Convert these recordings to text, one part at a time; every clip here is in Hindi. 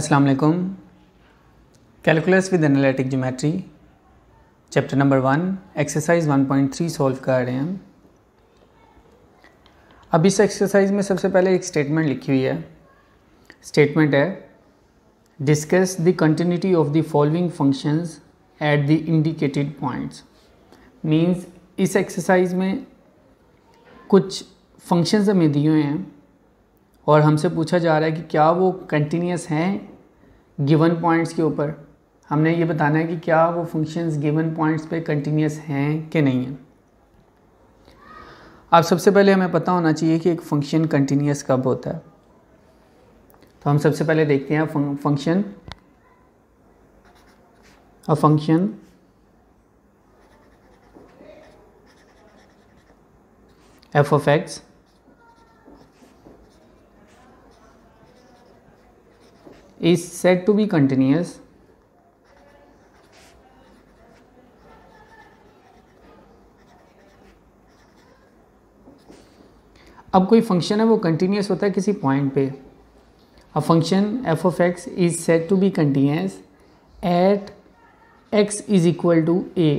अस्सलाम वालेकुम calculus with analytic geometry chapter number one exercise 1.3 solve कर रहे हैं अब इस एक्सरसाइज में सबसे पहले एक स्टेटमेंट लिखी हुई है स्टेटमेंट है discuss the continuity of the following functions at the indicated points means इस एक्सरसाइज में कुछ फंक्शंस हमें दिए हुए हैं और हमसे पूछा जा रहा है कि क्या वो कंटिन्यूस हैं गिवन पॉइंट्स के ऊपर हमने ये बताना है कि क्या वो फंक्शंस गिवन पॉइंट्स पे कंटिन्यूस हैं कि नहीं हैं आप सबसे पहले हमें पता होना चाहिए कि एक फंक्शन कंटिन्यूस कब होता है तो हम सबसे पहले देखते हैं function uh function f of x is said to be continuous अब कोई फंक्शन है वो कंटिन्यूस होता है किसी पॉइंट पे uh function f of x is said to be continuous at x is equal to a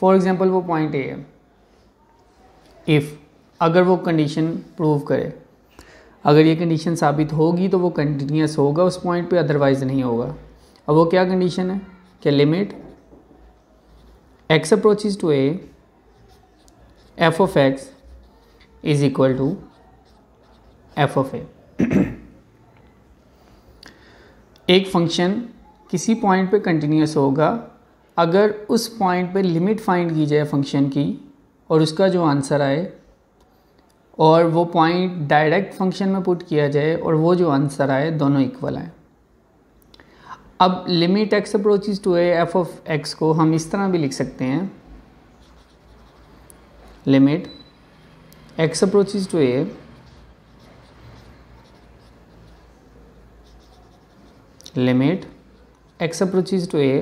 for example वो पॉइंट ए है इफ़ अगर वो कंडीशन प्रूव करे अगर ये कंडीशन साबित होगी तो वो कंटिन्यूस होगा उस पॉइंट पे अदरवाइज़ नहीं होगा अब वो क्या कंडीशन है क्या limit x approaches to a f of x is equal to f of a एक फंक्शन किसी पॉइंट पे कंटिन्यूस होगा अगर उस पॉइंट पे लिमिट फाइंड की जाए फंक्शन की और उसका जो आंसर आए और वो पॉइंट डायरेक्ट फंक्शन में पुट किया जाए और वो जो आंसर आए दोनों इक्वल आए अब limit x approaches to a f of x को हम इस तरह भी लिख सकते हैं limit x approaches to a limit x approaches to a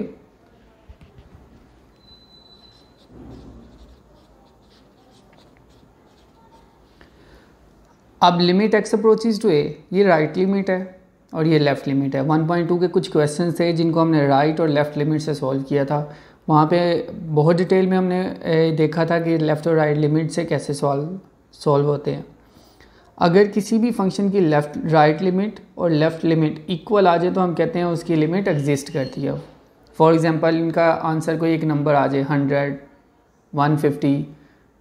अब limit x approaches to a ये राइट लिमिट है और ये लेफ़्ट लिमिट है 1.2 के कुछ क्वेश्चन थे जिनको हमने राइट और लेफ़्ट लिमिट से सॉल्व किया था वहाँ पे बहुत डिटेल में हमने देखा था कि लेफ़्ट और राइट लिमिट से कैसे सॉल्व सॉल्व होते हैं अगर किसी भी फंक्शन की लेफ़्ट राइट लिमिट और लेफ़्ट लिमिट इक्वल आ जाए तो हम कहते हैं उसकी लिमिट एग्जिस्ट करती है फॉर एग्ज़ाम्पल इनका आंसर कोई एक नंबर आ जाए hundred one fifty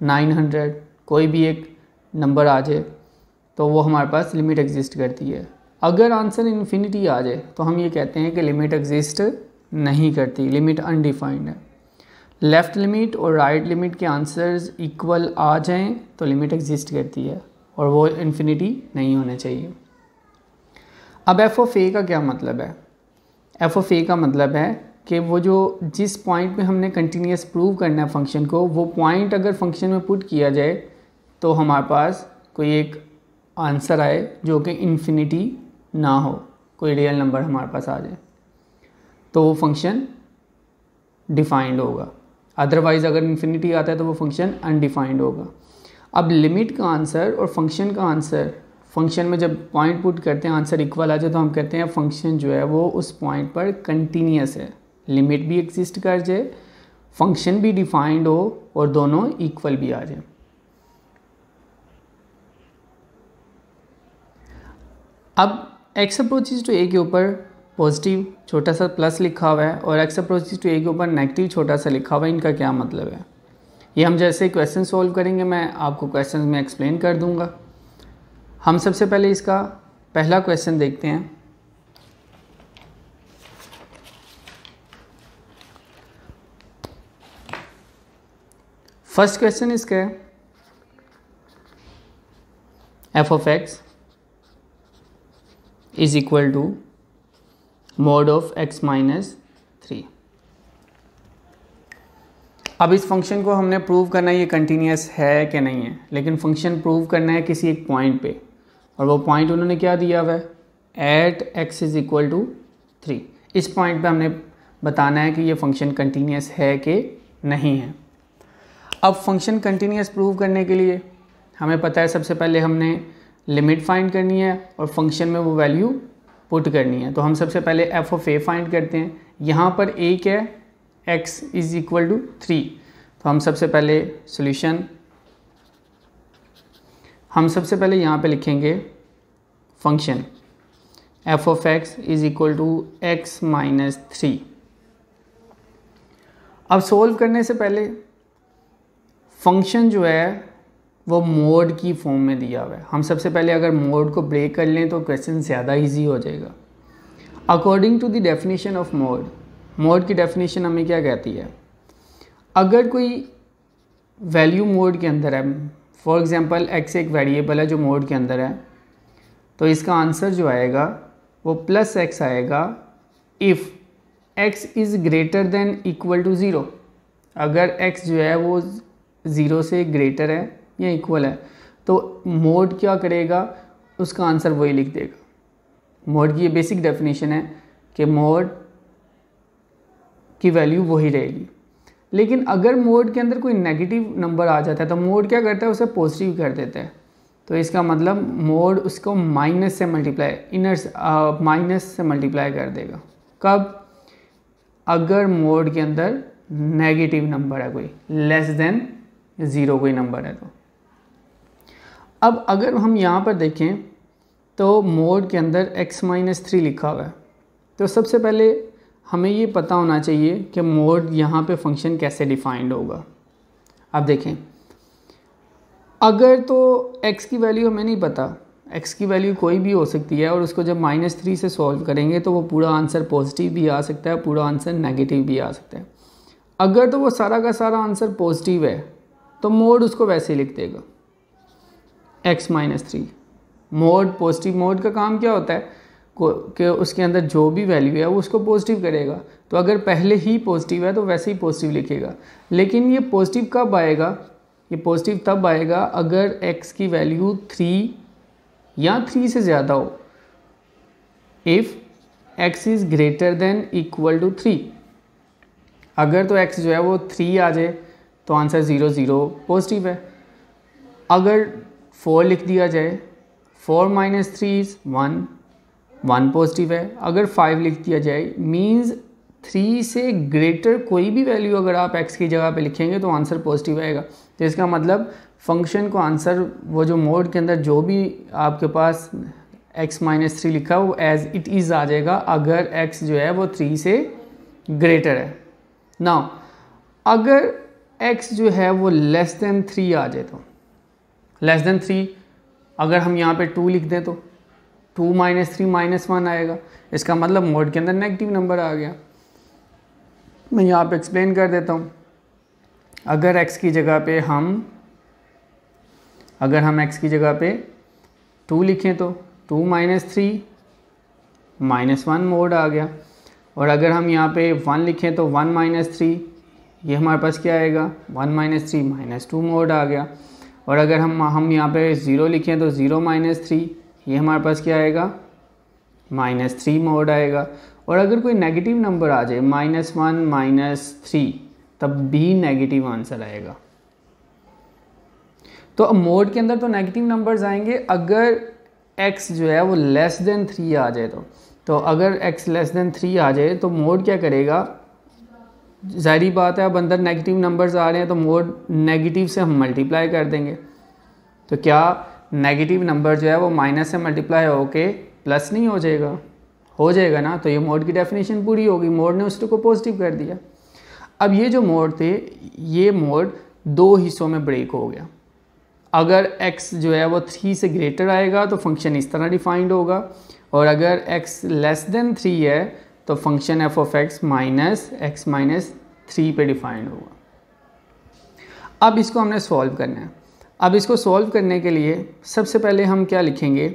nine hundred कोई भी एक नंबर आ जाए तो वो हमारे पास लिमिट एग्जिस्ट करती है अगर आंसर इन्फिनिटी आ जाए तो हम ये कहते हैं कि लिमिट एग्जिस्ट नहीं करती लिमिट अनडिफाइंड है लेफ़्ट लिमिट और राइट right लिमिट के आंसर्स इक्वल आ जाएं तो लिमिट एग्जिस्ट करती है और वो इन्फिनिटी नहीं होना चाहिए अब एफ़ ऑफ ए का क्या मतलब है एफ़ ऑफ ए का मतलब है कि वो जो जिस पॉइंट पे हमने कंटिन्यूस प्रूव करना है फंक्शन को वो पॉइंट अगर फंक्शन में पुट किया जाए तो हमारे पास कोई एक आंसर आए जो कि इन्फिनिटी ना हो कोई रियल नंबर हमारे पास आ जाए तो वो फंक्शन डिफाइंड होगा अदरवाइज़ अगर इन्फिनिटी आता है तो वो फंक्शन अनडिफाइंड होगा अब लिमिट का आंसर और फंक्शन का आंसर फंक्शन में जब पॉइंट पुट करते हैं आंसर इक्वल आ जाए तो हम कहते हैं फंक्शन जो है वो उस पॉइंट पर कंटिन्यूस है लिमिट भी एग्जिस्ट कर जाए फंक्शन भी डिफाइंड हो और दोनों इक्वल भी आ जाए अब एक्स अप्रोचेज टू ए के ऊपर पॉजिटिव छोटा सा प्लस लिखा हुआ है और एक्स अप्रोचेज टू ए के ऊपर नेगेटिव छोटा सा लिखा हुआ है इनका क्या मतलब है ये हम जैसे क्वेश्चन सॉल्व करेंगे मैं आपको क्वेश्चन में एक्सप्लेन कर दूंगा हम सबसे पहले इसका पहला क्वेश्चन देखते हैं फर्स्ट क्वेश्चन इसका है f of x is equal to mod of x minus three अब इस फंक्शन को हमने प्रूव करना है ये कंटिन्यूस है कि नहीं है लेकिन फंक्शन प्रूव करना है किसी एक पॉइंट पे और वो पॉइंट उन्होंने क्या दिया हुआ है at x is equal to three इस पॉइंट पे हमने बताना है कि ये फंक्शन कंटिन्यूस है कि नहीं है अब फंक्शन कंटिन्यूस प्रूव करने के लिए हमें पता है सबसे पहले हमने लिमिट फाइंड करनी है और फंक्शन में वो वैल्यू पुट करनी है तो हम सबसे पहले एफ ऑफ ए फाइंड करते हैं यहाँ पर ए क्या है x is equal to three तो हम सबसे पहले सोल्यूशन हम सबसे पहले यहाँ पे लिखेंगे function f of x is equal to x minus three अब सोल्व करने से पहले फंक्शन जो है वो मोड की फॉर्म में दिया हुआ है हम सबसे पहले अगर मोड को ब्रेक कर लें तो क्वेश्चन ज़्यादा ईजी हो जाएगा according to the definition of mod mod की डेफिनेशन हमें क्या कहती है अगर कोई वैल्यू मोड के अंदर है फॉर एग्ज़ाम्पल एक्स एक वेरिएबल है जो मोड के अंदर है तो इसका आंसर जो आएगा वो प्लस एक्स आएगा if x is greater than equal to zero अगर एक्स जो है वो ज़ीरो से ग्रेटर है या इक्वल है तो मोड क्या करेगा उसका आंसर वही लिख देगा मोड की ये बेसिक डेफिनेशन है कि मोड की वैल्यू वही रहेगी लेकिन अगर मोड के अंदर कोई नेगेटिव नंबर आ जाता है तो मोड क्या करता है उसे पॉजिटिव कर देता है तो इसका मतलब मोड उसको माइनस से मल्टीप्लाई इनर माइनस से मल्टीप्लाई कर देगा कब अगर मोड के अंदर नेगेटिव नंबर है कोई लेस देन ज़ीरो कोई नंबर है तो अब अगर हम यहाँ पर देखें तो मोड के अंदर x माइनस थ्री लिखा हुआ है तो सबसे पहले हमें ये पता होना चाहिए कि मोड यहाँ पे फंक्शन कैसे डिफाइंड होगा अब देखें अगर तो x की वैल्यू हमें नहीं पता x की वैल्यू कोई भी हो सकती है और उसको जब माइनस थ्री से सॉल्व करेंगे तो वो पूरा आंसर पॉजिटिव भी आ सकता है पूरा आंसर नेगेटिव भी आ सकता है अगर तो वो सारा का सारा आंसर पॉजिटिव है तो मोड उसको वैसे ही लिख देगा x minus three mod positive mod का काम क्या होता है कि उसके अंदर जो भी वैल्यू है वो उसको पॉजिटिव करेगा तो अगर पहले ही पॉजिटिव है तो वैसे ही पॉजिटिव लिखेगा लेकिन ये पॉजिटिव कब आएगा ये पॉजिटिव तब आएगा अगर x की वैल्यू थ्री या थ्री से ज़्यादा हो if x is greater than equal to three अगर तो x जो है वो थ्री आ जाए तो आंसर ज़ीरो ज़ीरो पॉजिटिव है अगर फोर लिख दिया जाए four minus three is one one positive है अगर फाइव लिख दिया जाए मीन्स थ्री से ग्रेटर कोई भी वैल्यू अगर आप एक्स की जगह पे लिखेंगे तो आंसर पॉजिटिव आएगा तो इसका मतलब फंक्शन को आंसर वो जो मोड के अंदर जो भी आपके पास एक्स माइनस थ्री लिखा वो एज इट इज़ आ जाएगा अगर एक्स जो है वो थ्री से ग्रेटर है ना अगर एक्स जो है वो लेस देन थ्री आ जाए तो लेस देन थ्री अगर हम यहाँ पे टू लिख दें तो two minus three minus one आएगा इसका मतलब मोड के अंदर नेगेटिव नंबर आ गया मैं यहाँ पे एक्सप्लेन कर देता हूँ अगर एक्स की जगह पे हम अगर हम एक्स की जगह पे टू लिखें तो two minus three minus one mod आ गया और अगर हम यहाँ पे वन लिखें तो वन माइनस थ्री ये हमारे पास क्या आएगा one minus three minus two mod आ गया और अगर हम हम यहाँ पे ज़ीरो लिखें तो ज़ीरो माइनस थ्री ये हमारे पास क्या आएगा माइनस थ्री मोड आएगा और अगर कोई नेगेटिव नंबर आ जाए माइनस वन माइनस थ्री तब भी नेगेटिव आंसर आएगा तो मोड के अंदर तो नेगेटिव नंबर्स आएंगे अगर एक्स जो है वो लेस देन थ्री आ जाए तो तो अगर एक्स लेस देन थ्री आ जाए तो मोड क्या करेगा जहरी बात है अब अंदर नेगेटिव नंबर्स आ रहे हैं तो मोर नेगेटिव से हम मल्टीप्लाई कर देंगे तो क्या नेगेटिव नंबर जो है वो माइनस से मल्टीप्लाई होके प्लस नहीं हो जाएगा हो जाएगा ना तो ये मोड की डेफिनेशन पूरी होगी मोड ने उस को पॉजिटिव कर दिया अब ये जो मोड थे ये मोड दो हिस्सों में ब्रेक हो गया अगर x जो है वो थ्री से ग्रेटर आएगा तो फंक्शन इस तरह डिफाइंड होगा और अगर x लेस देन थ्री है तो function f of x minus x minus three पे डिफाइंड होगा अब इसको हमने सॉल्व करना है अब इसको सॉल्व करने के लिए सबसे पहले हम क्या लिखेंगे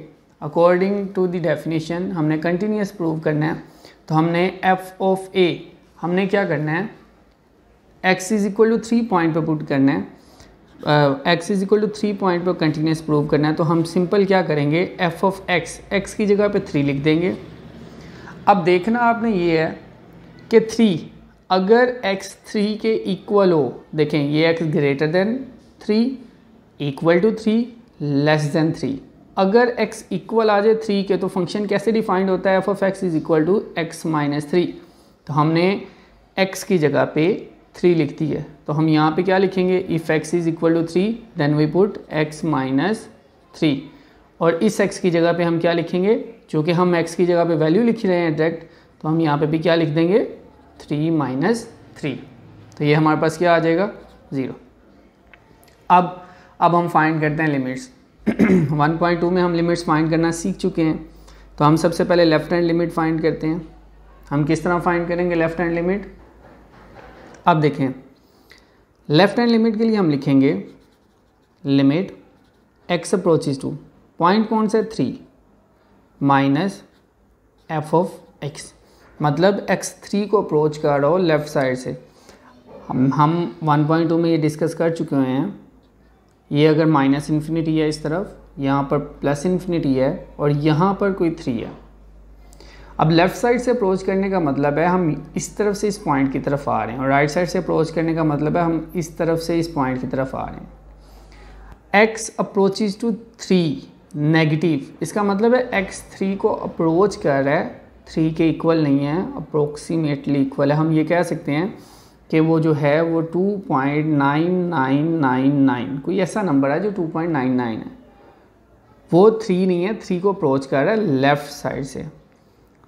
अकॉर्डिंग टू द डेफिनेशन हमने कंटिन्यूस प्रूव करना है तो हमने एफ ऑफ ए हमने क्या करना है x is equal to three point पर पुट करना है x is equal to three point पर कंटिन्यूस प्रूव करना है तो हम सिंपल क्या करेंगे एफ ऑफ एक्स एक्स की जगह पे थ्री लिख देंगे अब देखना आपने ये है कि थ्री अगर एक्स थ्री के इक्वल हो देखें ये x greater than three equal to three less than three अगर एक्स इक्वल आ जाए थ्री के तो फंक्शन कैसे डिफाइंड होता है f of x is equal to x minus three तो हमने एक्स की जगह पे थ्री लिखती है तो हम यहाँ पे क्या लिखेंगे if x is equal to three then we put x minus three और इस एक्स की जगह पे हम क्या लिखेंगे चूँकि हम एक्स की जगह पे वैल्यू लिख रहे हैं डायरेक्ट तो हम यहाँ पे भी क्या लिख देंगे थ्री माइनस थ्री तो ये हमारे पास क्या आ जाएगा ज़ीरो अब अब हम फाइंड करते हैं लिमिट्स 1.2 में हम लिमिट्स फाइंड करना सीख चुके हैं तो हम सबसे पहले लेफ़्ट हैंड लिमिट फाइंड करते हैं हम किस तरह फाइंड करेंगे लेफ़्ट हैंड लिमिट अब देखें लेफ़्ट हैंड लिमिट के लिए हम लिखेंगे limit x approaches to point कौन सा है three minus f of x मतलब एक्स थ्री को अप्रोच कर रहा हो लेफ़्ट साइड से हम हम वन पॉइंट टू में ये डिस्कस कर चुके हुए हैं ये अगर माइनस इन्फिनिटी है इस तरफ यहाँ पर प्लस इन्फिनिटी है और यहाँ पर कोई थ्री है अब लेफ़्ट साइड से अप्रोच करने का मतलब है हम इस तरफ से इस पॉइंट की तरफ आ रहे हैं और राइट right साइड से अप्रोच करने का मतलब है हम इस तरफ से इस पॉइंट की तरफ आ रहे हैं x approaches to three negative इसका मतलब है एक्स थ्री को अप्रोच कर रहा है थ्री के इक्वल नहीं है अप्रोक्सीमेटली इक्वल है हम ये कह सकते हैं कि वो जो है वो two point nine nine nine nine कोई ऐसा नंबर है जो टू पॉइंट नाइन नाइन है वो थ्री नहीं है थ्री को अप्रोच कर रहा है लेफ़्ट साइड से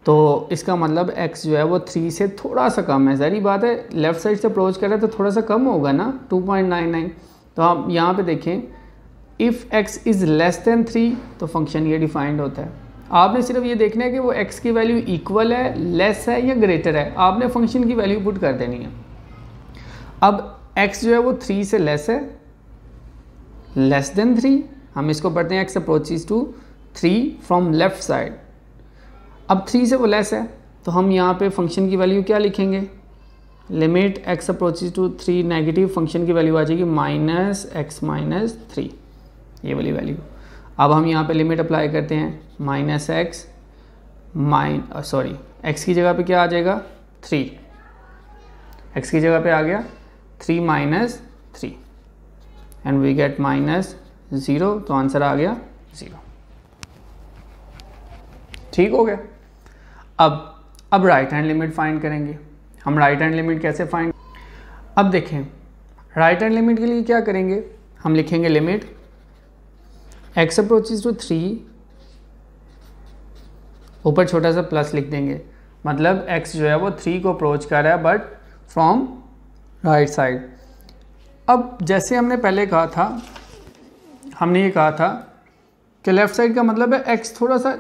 तो इसका मतलब एक्स जो है वो थ्री से थोड़ा सा कम है सारी बात है लेफ़्ट साइड से अप्रोच कर रहा है तो थोड़ा सा कम होगा ना टू पॉइंट नाइन नाइन तो आप यहाँ पे देखें if x is less than three तो फंक्शन ये डिफाइंड होता है आपने सिर्फ ये देखना है कि वो एक्स की वैल्यू इक्वल है लेस है या ग्रेटर है आपने फंक्शन की वैल्यू पुट कर देनी है अब एक्स जो है वो थ्री से लेस है लेस देन थ्री हम इसको पढ़ते हैं x approaches to three from left side अब थ्री से वो लेस है तो हम यहाँ पे फंक्शन की वैल्यू क्या लिखेंगे limit x approaches to three negative function की वैल्यू आ जाएगी माइनस एक्स माइनस थ्री ये वाली वैल्यू अब हम यहाँ पे लिमिट अप्लाई करते हैं minus x min sorry x की जगह पे क्या आ जाएगा थ्री एक्स की जगह पे आ गया three minus three and we get minus zero तो आंसर आ गया ज़ीरो ठीक हो गया अब अब राइट हैंड लिमिट फाइंड करेंगे हम राइट हैंड लिमिट कैसे फाइंड अब देखें राइट हैंड लिमिट के लिए क्या करेंगे हम लिखेंगे limit x approaches to three ऊपर छोटा सा प्लस लिख देंगे मतलब एक्स जो है वो थ्री को अप्रोच कर रहा है बट फ्रॉम राइट साइड अब जैसे हमने पहले कहा था हमने ये कहा था कि लेफ़्ट साइड का मतलब है एक्स थोड़ा सा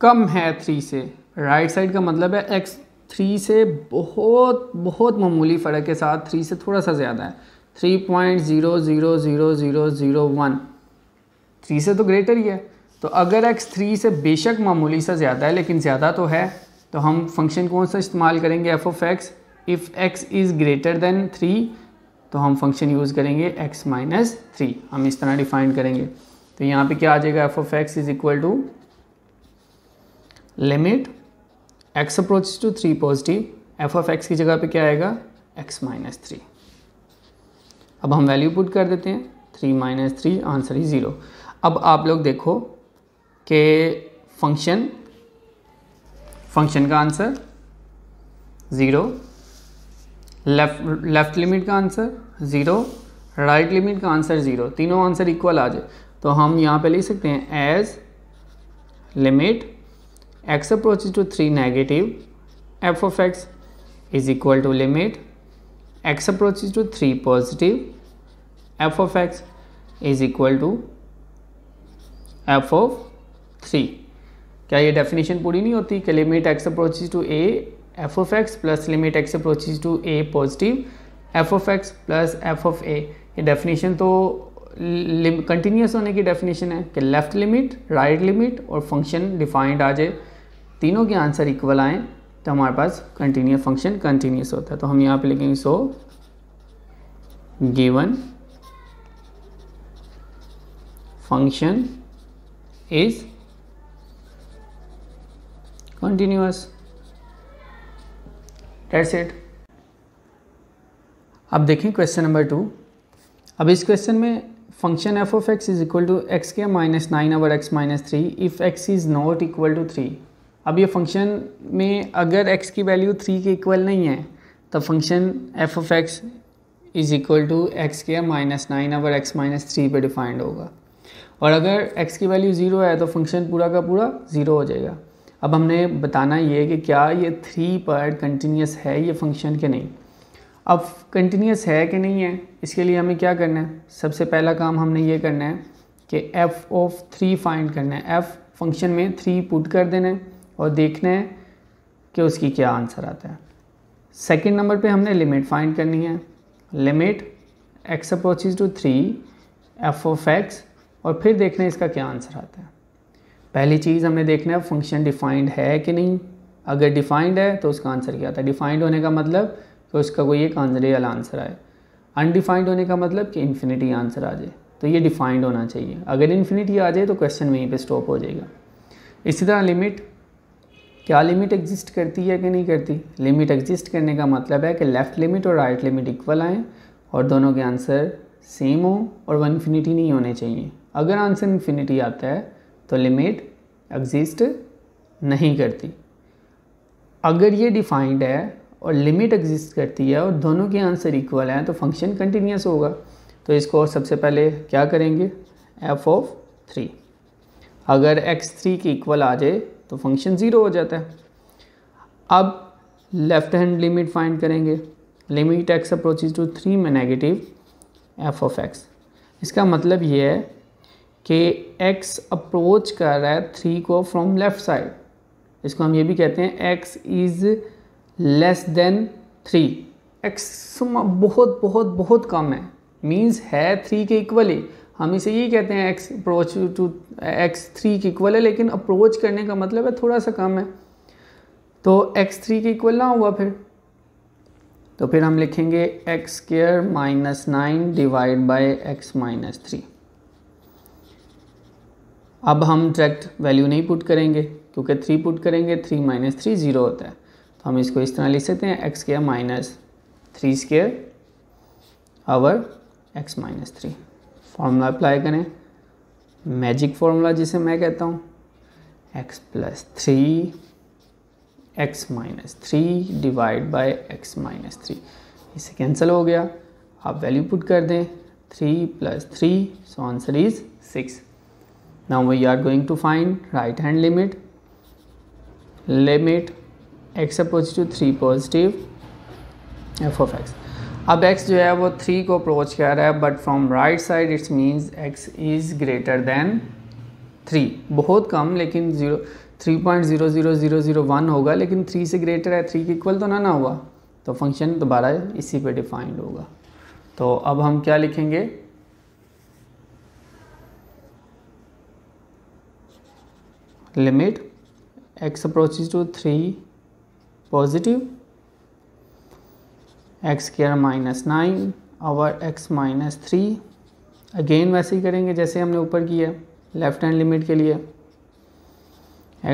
कम है थ्री से राइट right साइड का मतलब है एक्स थ्री से बहुत बहुत मामूली फ़र्क के साथ थ्री से थोड़ा सा ज़्यादा है three point zero zero zero zero zero one three से तो ग्रेटर ही है तो अगर एक्स थ्री से बेशक मामूली सा ज़्यादा है लेकिन ज़्यादा तो है तो हम फंक्शन कौन सा इस्तेमाल करेंगे f of x if x is greater than three तो हम फंक्शन यूज़ करेंगे एक्स माइनस थ्री हम इस तरह डिफाइन करेंगे तो यहाँ पे क्या आ जाएगा f of x is equal to limit x approach to three positive f of x की जगह पे क्या आएगा एक्स माइनस थ्री अब हम वैल्यू पुट कर देते हैं थ्री माइनस थ्री आंसर ही ज़ीरो अब आप लोग देखो कि फंक्शन फंक्शन का answer zero left left limit का आंसर ज़ीरो राइट लिमिट का आंसर ज़ीरो तीनों आंसर इक्वल आ जाए तो हम यहाँ पे लिख सकते हैं as limit x approaches to three negative f of x is equal to limit x approach to three positive f of x is equal to f of three क्या ये डेफिनेशन पूरी नहीं होती कि limit x approaches to a f of x plus limit x approaches to a positive f of x plus f of a ये डेफिनेशन तो कंटिन्यूस होने की डेफिनेशन है कि लेफ़्ट लिमिट राइट लिमिट और फंक्शन डिफाइंड आ जाए तीनों के आंसर इक्वल आए तो हमारे पास कंटिन्यू फंक्शन कंटिन्यूस होता है तो हम यहाँ पे लिखेंगे so given function is continuous that's it अब देखें क्वेश्चन नंबर टू अब इस क्वेश्चन में function f of x is equal to x के minus nine over x minus three if x is not equal to three अब ये फंक्शन में अगर एक्स की वैल्यू थ्री के इक्वल नहीं है तो function f of x is equal to x के minus nine over x minus three पर डिफाइंड होगा और अगर x की वैल्यू ज़ीरो है तो फंक्शन पूरा का पूरा ज़ीरो हो जाएगा अब हमने बताना ये है कि क्या ये थ्री पर कंटिन्यूस है ये फंक्शन के नहीं अब कंटिन्यूस है कि नहीं है इसके लिए हमें क्या करना है सबसे पहला काम हमने ये करना है कि एफ़ ऑफ थ्री फाइंड करना है एफ़ फंक्शन में थ्री पुट कर देना है और देखना है कि उसकी क्या आंसर आता है सेकेंड नंबर पर हमने लिमिट फाइंड करनी है limit x approaches to three f of x और फिर देखना है इसका क्या आंसर आता है पहली चीज़ हमने देखना है फंक्शन डिफाइंड है कि नहीं अगर डिफाइंड है तो उसका आंसर क्या आता है डिफाइंड होने का मतलब कि उसका कोई एक आंसर या आंसर आए अनडिफाइंड होने का मतलब कि इन्फिनिटी आंसर आ जाए तो ये डिफाइंड होना चाहिए अगर इन्फिनिटी आ जाए तो क्वेश्चन वहीं पर स्टॉप हो जाएगा इसी तरह लिमिट क्या लिमिट एग्जिस्ट करती है कि नहीं करती लिमिट एग्जिस्ट करने का मतलब है कि लेफ़्ट लिमिट और राइट लिमिट इक्वल आएँ और दोनों के आंसर सेम हों और वन इन्फिनिटी नहीं होने चाहिए अगर आंसर इन्फिनिटी आता है तो लिमिट एग्जिस्ट नहीं करती अगर ये डिफाइंड है और लिमिट एग्जिस्ट करती है और दोनों के आंसर इक्वल हैं तो फंक्शन कंटिन्यूस होगा तो इसको सबसे पहले क्या करेंगे एफ ऑफ थ्री अगर एक्स थ्री के इक्वल आ जाए तो फंक्शन ज़ीरो हो जाता है अब लेफ़्ट हैंड लिमिट फाइंड करेंगे limit x approaches to three में नेगेटिव एफ ऑफ एक्स इसका मतलब ये है कि x अप्रोच कर रहा है थ्री को फ्रॉम लेफ़्ट साइड इसको हम ये भी कहते हैं x is less than three x बहुत बहुत बहुत कम है मीन्स है थ्री के इक्वल ही हम इसे ये कहते हैं x approach to x three के इक्वल है लेकिन अप्रोच करने का मतलब है थोड़ा सा कम है तो x थ्री के इक्वल ना हुआ फिर तो फिर हम लिखेंगे x square minus nine divide by x minus three अब हम डायरेक्ट वैल्यू नहीं पुट करेंगे क्योंकि थ्री पुट करेंगे थ्री माइनस थ्री ज़ीरो होता है तो हम इसको इस तरह लिख सकते हैं x square minus three square over x minus three formula apply करें मैजिक फार्मूला जिसे मैं कहता हूँ x plus three x minus three divide by x minus three इसे कैंसिल हो गया आप वैल्यू पुट कर दें three plus three so answer is six now we are going to find right hand limit limit x अपोजिटिव three positive f of x अब x जो है वो थ्री को अप्रोच कर रहा है but from right side it's means x is greater than three बहुत कम लेकिन zero three point zero zero zero zero one होगा लेकिन थ्री से ग्रेटर है थ्री के इक्वल तो ना ना होगा तो फंक्शन दोबारा इसी पे डिफाइंड होगा तो अब हम क्या लिखेंगे limit x approaches to 3 positive x square minus 9 और x माइनस थ्री अगेन वैसे ही करेंगे जैसे हमने ऊपर किया लेफ्ट हैंड लिमिट के लिए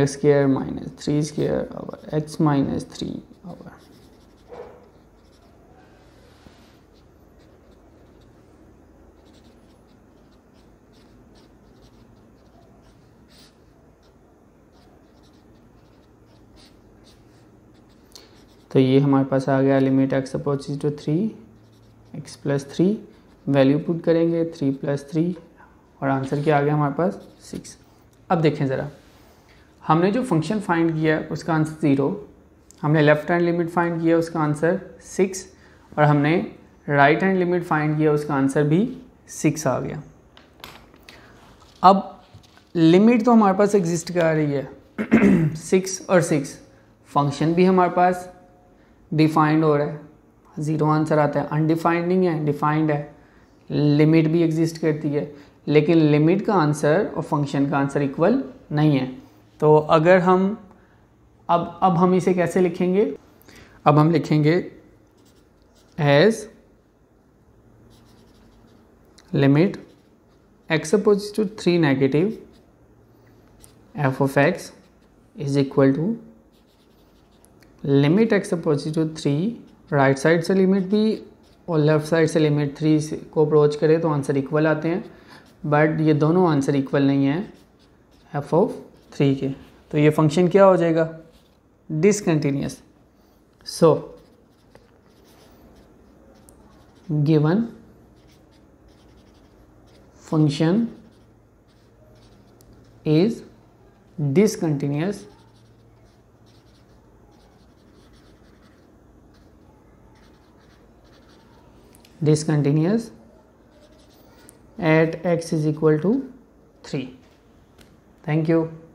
x square minus three square और एक्स माइनस थ्री और तो ये हमारे पास आ गया limit x approaches to three x plus three value put करेंगे थ्री प्लस थ्री और आंसर क्या आ गया हमारे पास सिक्स अब देखें ज़रा हमने जो फंक्शन फाइंड किया उसका आंसर ज़ीरो हमने लेफ़्ट हैंड लिमिट फाइंड किया उसका आंसर सिक्स और हमने राइट हैंड लिमिट फाइंड किया उसका आंसर भी सिक्स आ गया अब लिमिट तो हमारे पास एग्जिस्ट कर रही है सिक्स और सिक्स फंक्शन भी हमारे पास डिफाइंड हो रहा है ज़ीरो आंसर आता है अनडिफाइंड नहीं है डिफाइंड है लिमिट भी एग्जिस्ट करती है लेकिन लिमिट का आंसर और फंक्शन का आंसर इक्वल नहीं है तो अगर हम अब अब हम इसे कैसे लिखेंगे अब हम लिखेंगे as limit x approaches to three negative f of x is equal to limit x अपोजिट टू थ्री राइट साइड से लिमिट भी और लेफ्ट साइड से लिमिट थ्री को अप्रोच करें तो आंसर इक्वल आते हैं बट ये दोनों आंसर इक्वल नहीं है एफ ऑफ थ्री के तो ये फंक्शन क्या हो जाएगा discontinuous so given function is discontinuous discontinuous at x is equal to 3 thank you